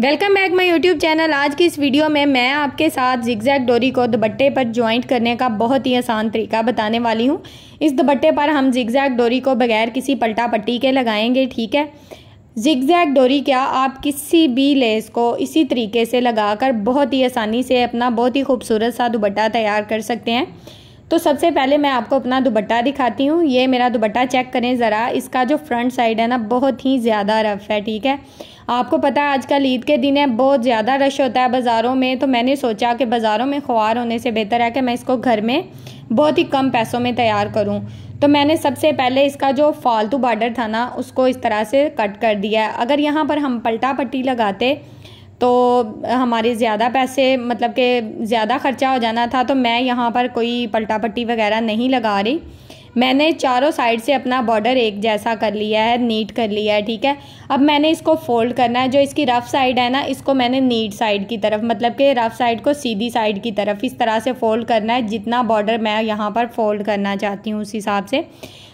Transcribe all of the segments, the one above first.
welcome back my YouTube channel आज की इस वीडियो में मैं आपके साथ जिगजैग डोरी को दुपट्टे पर ज्वाइंट करने का बहुत ही आसान तरीका बताने वाली हूँ इस दुपट्टे पर हम जिगजैग डोरी को बगैर किसी पलटा पट्टी के लगाएंगे ठीक है जिगजैग डोरी क्या आप किसी भी लेस को इसी तरीके से लगाकर बहुत ही आसानी से अपना बहुत ही खूबसूरत सा दुपट्टा तैयार कर सकते हैं तो सबसे पहले मैं आपको अपना दुपट्टा दिखाती हूँ ये मेरा दुपट्टा चेक करें ज़रा इसका जो फ्रंट साइड है ना बहुत ही ज़्यादा रफ़ है ठीक है आपको पता है आजकल ईद के दिन है बहुत ज़्यादा रश होता है बाज़ारों में तो मैंने सोचा कि बाज़ारों में ख्वार होने से बेहतर है कि मैं इसको घर में बहुत ही कम पैसों में तैयार करूँ तो मैंने सबसे पहले इसका जो फालतू बॉर्डर था ना उसको इस तरह से कट कर दिया है अगर यहाँ पर हम पलटा पट्टी लगाते तो हमारे ज़्यादा पैसे मतलब के ज़्यादा ख़र्चा हो जाना था तो मैं यहाँ पर कोई पलटा पट्टी वगैरह नहीं लगा रही मैंने चारों साइड से अपना बॉर्डर एक जैसा कर लिया है नीट कर लिया है ठीक है अब मैंने इसको फोल्ड करना है जो इसकी रफ़ साइड है ना इसको मैंने नीट साइड की तरफ मतलब कि रफ़ साइड को सीधी साइड की तरफ इस तरह से फ़ोल्ड करना है जितना बॉर्डर मैं यहाँ पर फ़ोल्ड करना चाहती हूँ उस हिसाब से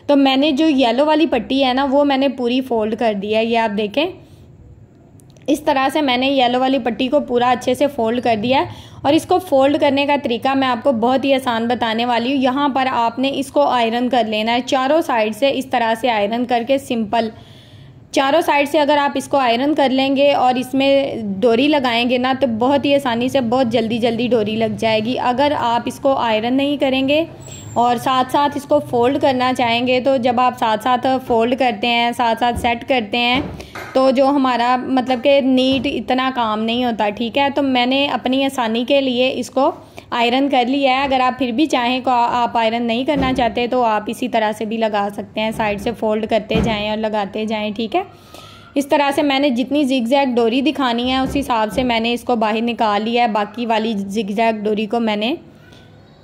तो मैंने जो येलो वाली पट्टी है ना वो मैंने पूरी फ़ोल्ड कर दी है ये आप देखें इस तरह से मैंने येलो वाली पट्टी को पूरा अच्छे से फोल्ड कर दिया है और इसको फोल्ड करने का तरीका मैं आपको बहुत ही आसान बताने वाली हूँ यहाँ पर आपने इसको आयरन कर लेना है चारों साइड से इस तरह से आयरन करके सिंपल चारों साइड से अगर आप इसको आयरन कर लेंगे और इसमें डोरी लगाएंगे ना तो बहुत ही आसानी से बहुत जल्दी जल्दी डोरी लग जाएगी अगर आप इसको आयरन नहीं करेंगे और साथ साथ इसको फ़ोल्ड करना चाहेंगे तो जब आप साथ साथ फ़ोल्ड करते हैं साथ साथ सेट करते हैं तो जो हमारा मतलब के नीट इतना काम नहीं होता ठीक है तो मैंने अपनी आसानी के लिए इसको आयरन कर लिया है अगर आप फिर भी चाहें को आप आयरन नहीं करना चाहते तो आप इसी तरह से भी लगा सकते हैं साइड से फ़ोल्ड करते जाएँ और लगाते जाएँ ठीक है इस तरह से मैंने जितनी जिग जैग डोरी दिखानी है उस हिसाब से मैंने इसको बाहर निकाल लिया है बाकी वाली जिग जैग डोरी को मैंने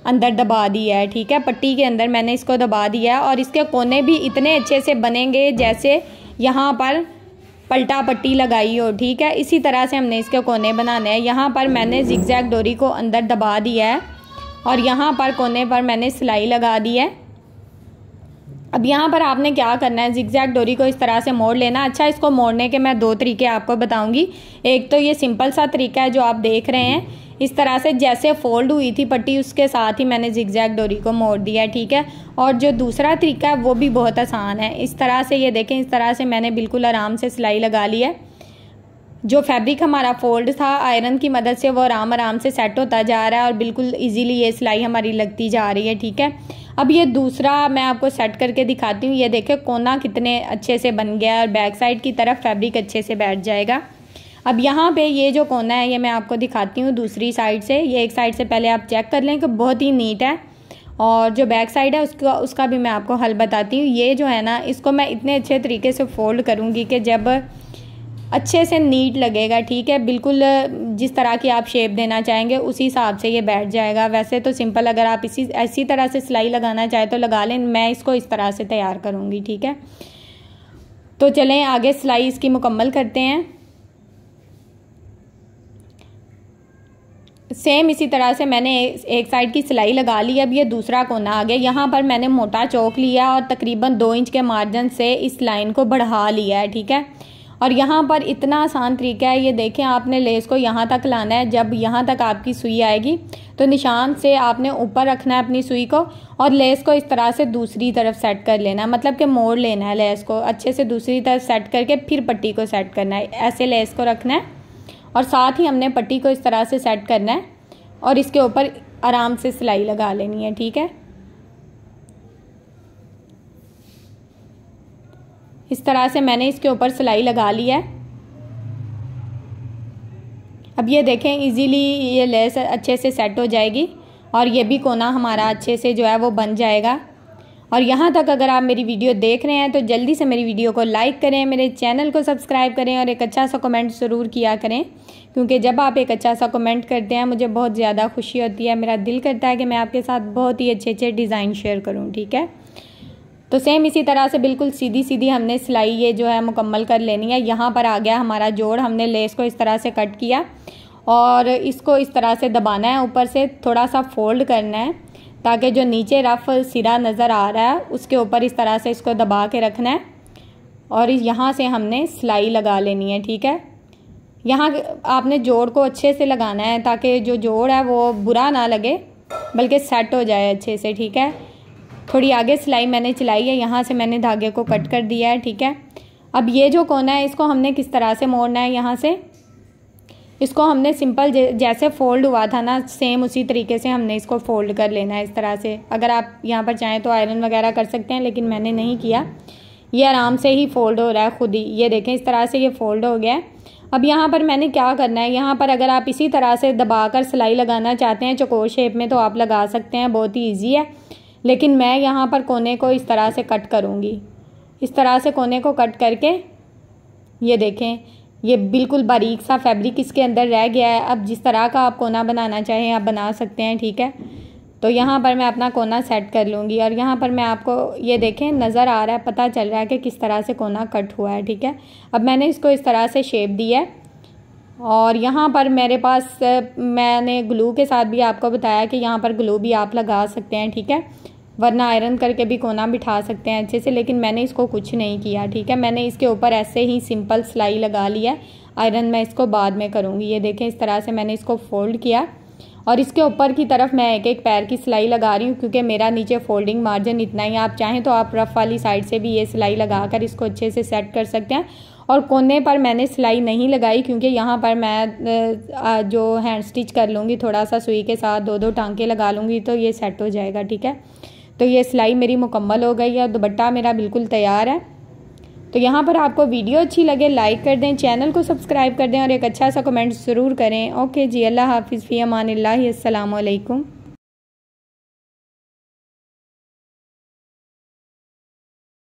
अंदर दबा दिया है ठीक है पट्टी के अंदर मैंने इसको दबा दिया है और इसके कोने भी इतने अच्छे से बनेंगे जैसे यहाँ पर पलटा पट्टी लगाई हो ठीक है इसी तरह से हमने इसके कोने बनाने हैं यहाँ पर मैंने जिगजैग डोरी को अंदर दबा दिया है और यहाँ पर कोने पर मैंने सिलाई लगा दी है अब यहाँ पर आपने क्या करना है जिगजैग डोरी को इस तरह से मोड़ लेना अच्छा इसको मोड़ने के मैं दो तरीके आपको बताऊँगी एक तो ये सिंपल सा तरीका है जो आप देख रहे हैं इस तरह से जैसे फोल्ड हुई थी पट्टी उसके साथ ही मैंने जिगजैग डोरी को मोड़ दिया ठीक है और जो दूसरा तरीका है वो भी बहुत आसान है इस तरह से ये देखें इस तरह से मैंने बिल्कुल आराम से सिलाई लगा ली है जो फैब्रिक हमारा फोल्ड था आयरन की मदद से वो आराम आराम से सेट होता जा रहा है और बिल्कुल इजीली ये सिलाई हमारी लगती जा रही है ठीक है अब ये दूसरा मैं आपको सेट करके दिखाती हूँ ये देखें कोना कितने अच्छे से बन गया और बैक साइड की तरफ फैब्रिक अच्छे से बैठ जाएगा अब यहाँ पे ये जो कोना है ये मैं आपको दिखाती हूँ दूसरी साइड से ये एक साइड से पहले आप चेक कर लें कि बहुत ही नीट है और जो बैक साइड है उसका उसका भी मैं आपको हल बताती हूँ ये जो है ना इसको मैं इतने अच्छे तरीके से फोल्ड करूँगी कि जब अच्छे से नीट लगेगा ठीक है बिल्कुल जिस तरह की आप शेप देना चाहेंगे उसी हिसाब से ये बैठ जाएगा वैसे तो सिंपल अगर आप इसी ऐसी तरह से सिलाई लगाना चाहें तो लगा लें मैं इसको इस तरह से तैयार करूँगी ठीक है तो चलें आगे सिलाई इसकी मुकम्मल करते हैं सेम इसी तरह से मैंने एक साइड की सिलाई लगा ली अब ये दूसरा कोना आ गया यहाँ पर मैंने मोटा चौक लिया और तकरीबन दो इंच के मार्जिन से इस लाइन को बढ़ा लिया है ठीक है और यहाँ पर इतना आसान तरीका है ये देखें आपने लेस को यहाँ तक लाना है जब यहाँ तक आपकी सुई आएगी तो निशान से आपने ऊपर रखना है अपनी सुई को और लेस को इस तरह से दूसरी तरफ सेट कर लेना है मतलब कि मोड़ लेना है लेस को अच्छे से दूसरी तरफ सेट करके फिर पट्टी को सेट करना है ऐसे लेस को रखना है और साथ ही हमने पट्टी को इस तरह से सेट करना है और इसके ऊपर आराम से सिलाई लगा लेनी है ठीक है इस तरह से मैंने इसके ऊपर सिलाई लगा ली है अब ये देखें इजीली ये लेस अच्छे से सेट हो जाएगी और ये भी कोना हमारा अच्छे से जो है वो बन जाएगा और यहाँ तक अगर आप मेरी वीडियो देख रहे हैं तो जल्दी से मेरी वीडियो को लाइक करें मेरे चैनल को सब्सक्राइब करें और एक अच्छा सा कमेंट ज़रूर किया करें क्योंकि जब आप एक अच्छा सा कमेंट करते हैं मुझे बहुत ज़्यादा खुशी होती है मेरा दिल करता है कि मैं आपके साथ बहुत ही अच्छे अच्छे डिज़ाइन शेयर करूँ ठीक है तो सेम इसी तरह से बिल्कुल सीधी सीधी हमने सिलाई ये जो है मुकम्मल कर लेनी है यहाँ पर आ गया हमारा जोड़ हमने लेस को इस तरह से कट किया और इसको इस तरह से दबाना है ऊपर से थोड़ा सा फोल्ड करना है ताकि जो नीचे रफ़ सिरा नज़र आ रहा है उसके ऊपर इस तरह से इसको दबा के रखना है और यहाँ से हमने सिलाई लगा लेनी है ठीक है यहाँ आपने जोड़ को अच्छे से लगाना है ताकि जो जोड़ है वो बुरा ना लगे बल्कि सेट हो जाए अच्छे से ठीक है थोड़ी आगे सिलाई मैंने चलाई है यहाँ से मैंने धागे को कट कर दिया है ठीक है अब ये जो कोना है इसको हमने किस तरह से मोड़ना है यहाँ से इसको हमने सिंपल जैसे फोल्ड हुआ था ना सेम उसी तरीके से हमने इसको फोल्ड कर लेना है इस तरह से अगर आप यहाँ पर चाहें तो आयरन वगैरह कर सकते हैं लेकिन मैंने नहीं किया ये आराम से ही फोल्ड हो रहा है खुद ही ये देखें इस तरह से ये फोल्ड हो गया है अब यहाँ पर मैंने क्या करना है यहाँ पर अगर आप इसी तरह से दबा कर सिलाई लगाना चाहते हैं चकोर शेप में तो आप लगा सकते हैं बहुत ही ईजी है लेकिन मैं यहाँ पर कोने को इस तरह से कट करूँगी इस तरह से कोने को कट करके ये देखें ये बिल्कुल बारीक सा फैब्रिक इसके अंदर रह गया है अब जिस तरह का आप कोना बनाना चाहें आप बना सकते हैं ठीक है तो यहाँ पर मैं अपना कोना सेट कर लूँगी और यहाँ पर मैं आपको ये देखें नज़र आ रहा है पता चल रहा है कि किस तरह से कोना कट हुआ है ठीक है अब मैंने इसको इस तरह से शेप दिया है और यहाँ पर मेरे पास मैंने ग्लू के साथ भी आपको बताया कि यहाँ पर ग्लू भी आप लगा सकते हैं ठीक है वरना आयरन करके भी कोना बिठा सकते हैं अच्छे से लेकिन मैंने इसको कुछ नहीं किया ठीक है मैंने इसके ऊपर ऐसे ही सिंपल सिलाई लगा लिया आयरन मैं इसको बाद में करूँगी ये देखें इस तरह से मैंने इसको फोल्ड किया और इसके ऊपर की तरफ मैं एक एक पैर की सिलाई लगा रही हूँ क्योंकि मेरा नीचे फोल्डिंग मार्जिन इतना ही आप चाहें तो आप रफ़ वाली साइड से भी ये सिलाई लगा कर इसको अच्छे से सेट कर सकते हैं और कोने पर मैंने सिलाई नहीं लगाई क्योंकि यहाँ पर मैं जो हैंड स्टिच कर लूँगी थोड़ा सा सुई के साथ दो दो टांके लगा लूँगी तो ये सेट हो जाएगा ठीक है तो ये सिलाई मेरी मुकम्मल हो गई है दुबट्टा मेरा बिल्कुल तैयार है तो यहाँ पर आपको वीडियो अच्छी लगे लाइक कर दें चैनल को सब्सक्राइब कर दें और एक अच्छा सा कमेंट ज़रूर करें ओके जी अल्लाह हाफिज़ फ़ी अमान लाही असलकम